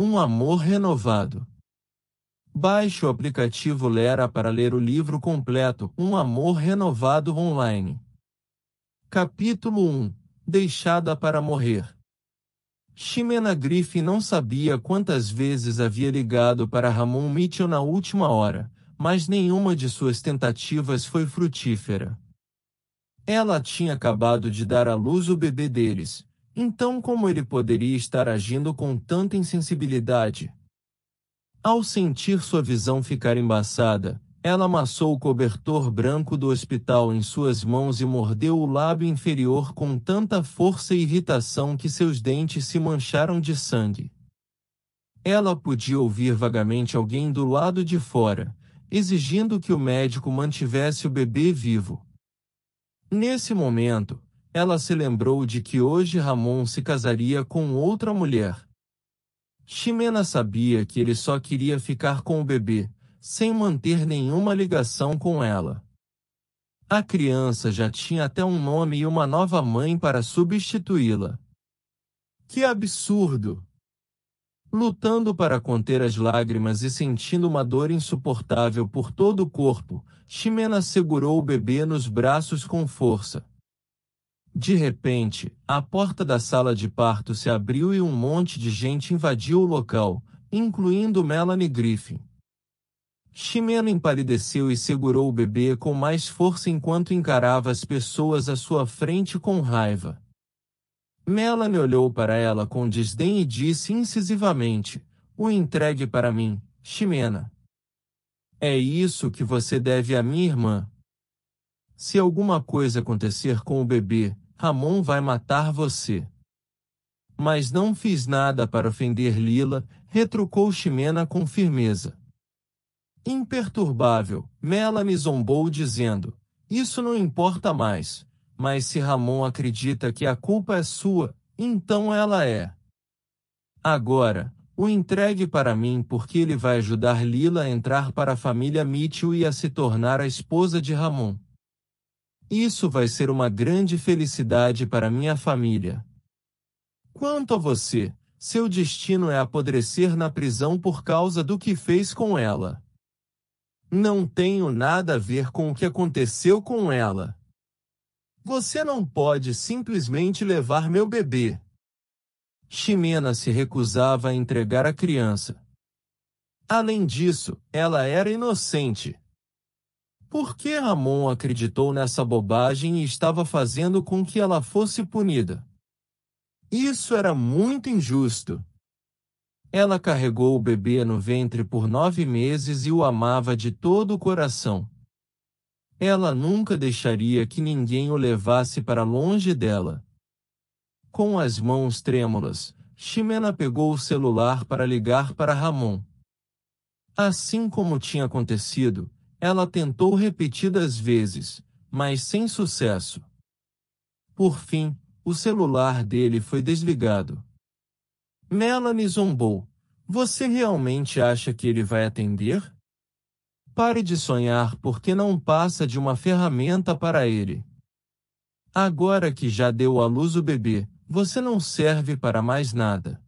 Um amor renovado. Baixe o aplicativo Lera para ler o livro completo Um Amor Renovado online. Capítulo 1 Deixada para morrer. Ximena Griffin não sabia quantas vezes havia ligado para Ramon Mitchell na última hora, mas nenhuma de suas tentativas foi frutífera. Ela tinha acabado de dar à luz o bebê deles, então, como ele poderia estar agindo com tanta insensibilidade? Ao sentir sua visão ficar embaçada, ela amassou o cobertor branco do hospital em suas mãos e mordeu o lábio inferior com tanta força e irritação que seus dentes se mancharam de sangue. Ela podia ouvir vagamente alguém do lado de fora, exigindo que o médico mantivesse o bebê vivo. Nesse momento, ela se lembrou de que hoje Ramon se casaria com outra mulher. Ximena sabia que ele só queria ficar com o bebê, sem manter nenhuma ligação com ela. A criança já tinha até um nome e uma nova mãe para substituí-la. Que absurdo! Lutando para conter as lágrimas e sentindo uma dor insuportável por todo o corpo, Ximena segurou o bebê nos braços com força. De repente, a porta da sala de parto se abriu e um monte de gente invadiu o local, incluindo Melanie Griffin. Ximena empalideceu e segurou o bebê com mais força enquanto encarava as pessoas à sua frente com raiva. Melanie olhou para ela com desdém e disse incisivamente: O entregue para mim, Ximena. É isso que você deve à minha irmã. Se alguma coisa acontecer com o bebê, Ramon vai matar você. Mas não fiz nada para ofender Lila, retrucou Ximena com firmeza. Imperturbável, Mela me zombou dizendo, isso não importa mais, mas se Ramon acredita que a culpa é sua, então ela é. Agora, o entregue para mim porque ele vai ajudar Lila a entrar para a família Mitchell e a se tornar a esposa de Ramon. Isso vai ser uma grande felicidade para minha família. Quanto a você, seu destino é apodrecer na prisão por causa do que fez com ela. Não tenho nada a ver com o que aconteceu com ela. Você não pode simplesmente levar meu bebê. Ximena se recusava a entregar a criança. Além disso, ela era inocente. Por que Ramon acreditou nessa bobagem e estava fazendo com que ela fosse punida? Isso era muito injusto. Ela carregou o bebê no ventre por nove meses e o amava de todo o coração. Ela nunca deixaria que ninguém o levasse para longe dela. Com as mãos trêmulas, Ximena pegou o celular para ligar para Ramon. Assim como tinha acontecido, ela tentou repetidas vezes, mas sem sucesso. Por fim, o celular dele foi desligado. Melanie zombou. Você realmente acha que ele vai atender? Pare de sonhar porque não passa de uma ferramenta para ele. Agora que já deu à luz o bebê, você não serve para mais nada.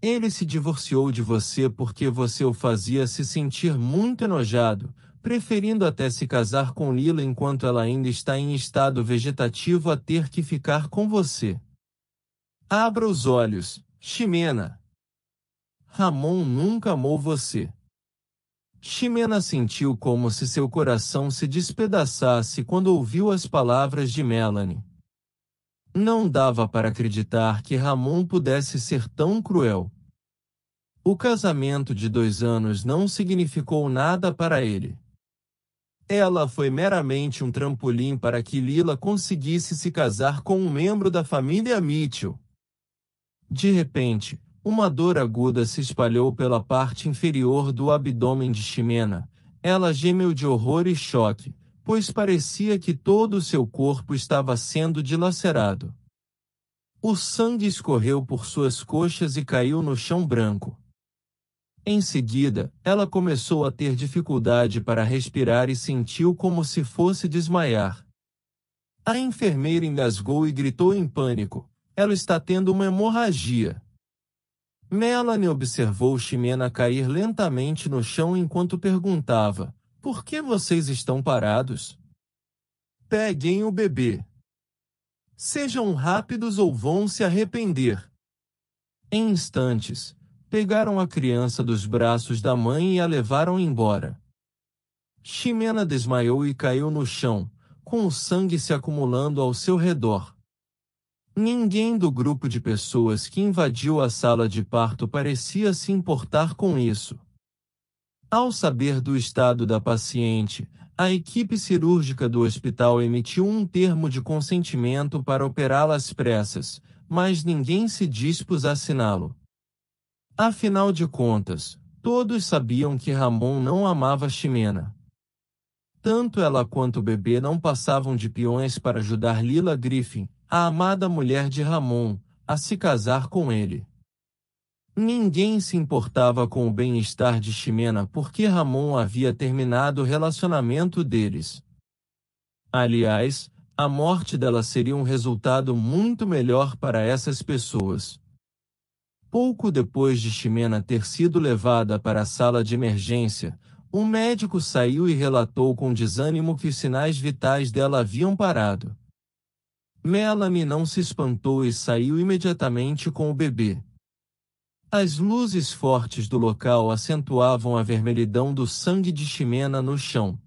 Ele se divorciou de você porque você o fazia se sentir muito enojado, preferindo até se casar com Lila enquanto ela ainda está em estado vegetativo a ter que ficar com você. Abra os olhos, Ximena. Ramon nunca amou você. Ximena sentiu como se seu coração se despedaçasse quando ouviu as palavras de Melanie. Não dava para acreditar que Ramon pudesse ser tão cruel. O casamento de dois anos não significou nada para ele. Ela foi meramente um trampolim para que Lila conseguisse se casar com um membro da família Mitchell. De repente, uma dor aguda se espalhou pela parte inferior do abdômen de Ximena. Ela gemeu de horror e choque, pois parecia que todo o seu corpo estava sendo dilacerado. O sangue escorreu por suas coxas e caiu no chão branco. Em seguida, ela começou a ter dificuldade para respirar e sentiu como se fosse desmaiar. A enfermeira engasgou e gritou em pânico: Ela está tendo uma hemorragia. Melanie observou Ximena cair lentamente no chão enquanto perguntava: por que vocês estão parados? Peguem o bebê. Sejam rápidos ou vão se arrepender. Em instantes, pegaram a criança dos braços da mãe e a levaram embora. Ximena desmaiou e caiu no chão, com o sangue se acumulando ao seu redor. Ninguém do grupo de pessoas que invadiu a sala de parto parecia se importar com isso. Ao saber do estado da paciente, a equipe cirúrgica do hospital emitiu um termo de consentimento para operá-la às pressas, mas ninguém se dispôs a assiná-lo. Afinal de contas, todos sabiam que Ramon não amava Ximena. Tanto ela quanto o bebê não passavam de peões para ajudar Lila Griffin, a amada mulher de Ramon, a se casar com ele. Ninguém se importava com o bem-estar de Ximena porque Ramon havia terminado o relacionamento deles. Aliás, a morte dela seria um resultado muito melhor para essas pessoas. Pouco depois de Ximena ter sido levada para a sala de emergência, o médico saiu e relatou com desânimo que os sinais vitais dela haviam parado. Melanie não se espantou e saiu imediatamente com o bebê. As luzes fortes do local acentuavam a vermelhidão do sangue de Ximena no chão.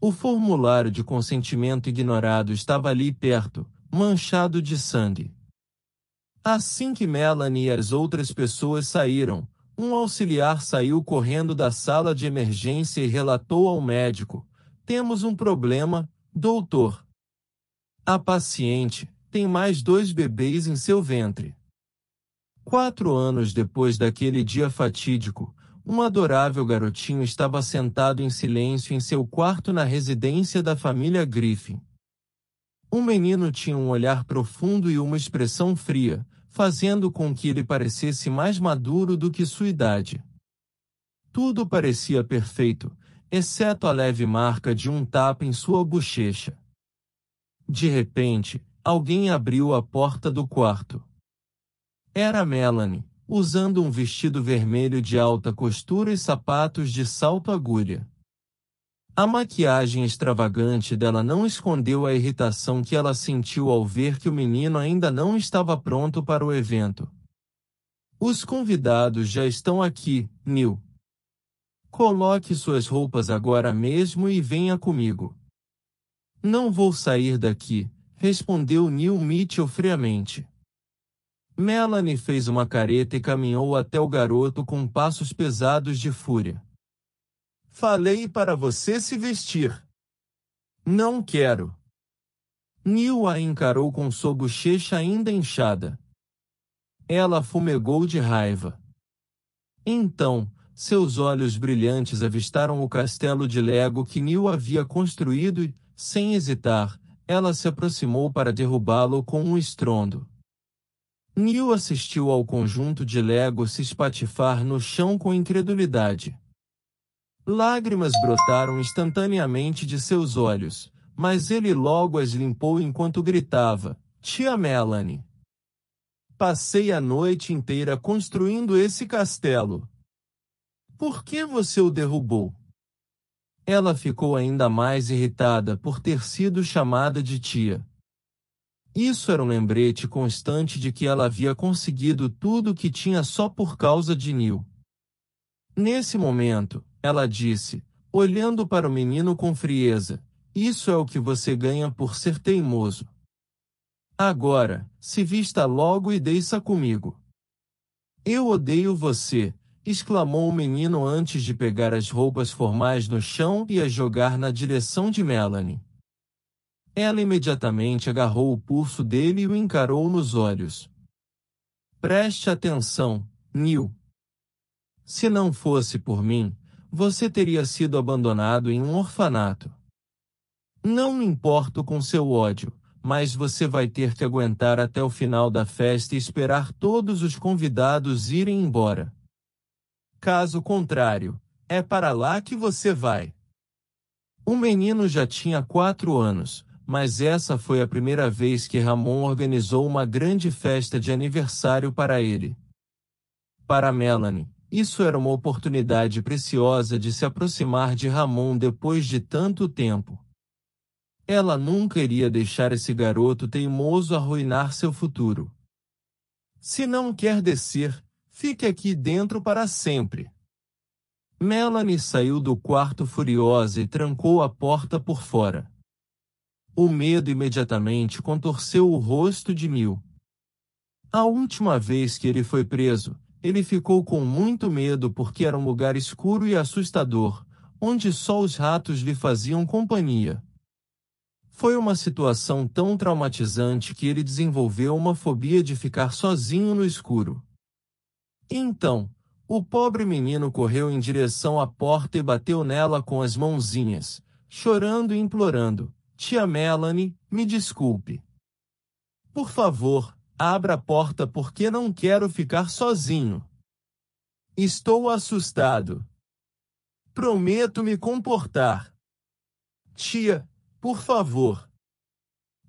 O formulário de consentimento ignorado estava ali perto, manchado de sangue. Assim que Melanie e as outras pessoas saíram, um auxiliar saiu correndo da sala de emergência e relatou ao médico: Temos um problema, doutor. A paciente tem mais dois bebês em seu ventre. Quatro anos depois daquele dia fatídico, um adorável garotinho estava sentado em silêncio em seu quarto na residência da família Griffin. O menino tinha um olhar profundo e uma expressão fria, fazendo com que ele parecesse mais maduro do que sua idade. Tudo parecia perfeito, exceto a leve marca de um tapa em sua bochecha. De repente, alguém abriu a porta do quarto. Era Melanie, usando um vestido vermelho de alta costura e sapatos de salto agulha. A maquiagem extravagante dela não escondeu a irritação que ela sentiu ao ver que o menino ainda não estava pronto para o evento. Os convidados já estão aqui, Neil. Coloque suas roupas agora mesmo e venha comigo. Não vou sair daqui, respondeu Neil Mitchell friamente. Melanie fez uma careta e caminhou até o garoto com passos pesados de fúria. Falei para você se vestir. Não quero. Neil a encarou com sua bochecha ainda inchada. Ela fumegou de raiva. Então, seus olhos brilhantes avistaram o castelo de Lego que Neil havia construído e, sem hesitar, ela se aproximou para derrubá-lo com um estrondo. Neil assistiu ao conjunto de Lego se espatifar no chão com incredulidade. Lágrimas brotaram instantaneamente de seus olhos, mas ele logo as limpou enquanto gritava: Tia Melanie! Passei a noite inteira construindo esse castelo. Por que você o derrubou? Ela ficou ainda mais irritada por ter sido chamada de tia. Isso era um lembrete constante de que ela havia conseguido tudo o que tinha só por causa de Neil. Nesse momento, ela disse, olhando para o menino com frieza, isso é o que você ganha por ser teimoso. Agora, se vista logo e deixa comigo. Eu odeio você, exclamou o menino antes de pegar as roupas formais no chão e as jogar na direção de Melanie. Ela imediatamente agarrou o pulso dele e o encarou nos olhos. Preste atenção, Neil. Se não fosse por mim, você teria sido abandonado em um orfanato. Não me importo com seu ódio, mas você vai ter que aguentar até o final da festa e esperar todos os convidados irem embora. Caso contrário, é para lá que você vai. O menino já tinha quatro anos, mas essa foi a primeira vez que Ramon organizou uma grande festa de aniversário para ele. Para Melanie, isso era uma oportunidade preciosa de se aproximar de Ramon depois de tanto tempo. Ela nunca iria deixar esse garoto teimoso arruinar seu futuro. Se não quer descer, fique aqui dentro para sempre. Melanie saiu do quarto furiosa e trancou a porta por fora. O medo imediatamente contorceu o rosto de Mil. A última vez que ele foi preso, ele ficou com muito medo porque era um lugar escuro e assustador, onde só os ratos lhe faziam companhia. Foi uma situação tão traumatizante que ele desenvolveu uma fobia de ficar sozinho no escuro. Então, o pobre menino correu em direção à porta e bateu nela com as mãozinhas, chorando e implorando: Tia Melanie, me desculpe. Por favor, abra a porta porque não quero ficar sozinho. Estou assustado. Prometo me comportar. Tia, por favor.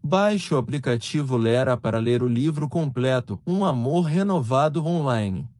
Baixe o aplicativo Lera para ler o livro completo Um Amor Renovado Online.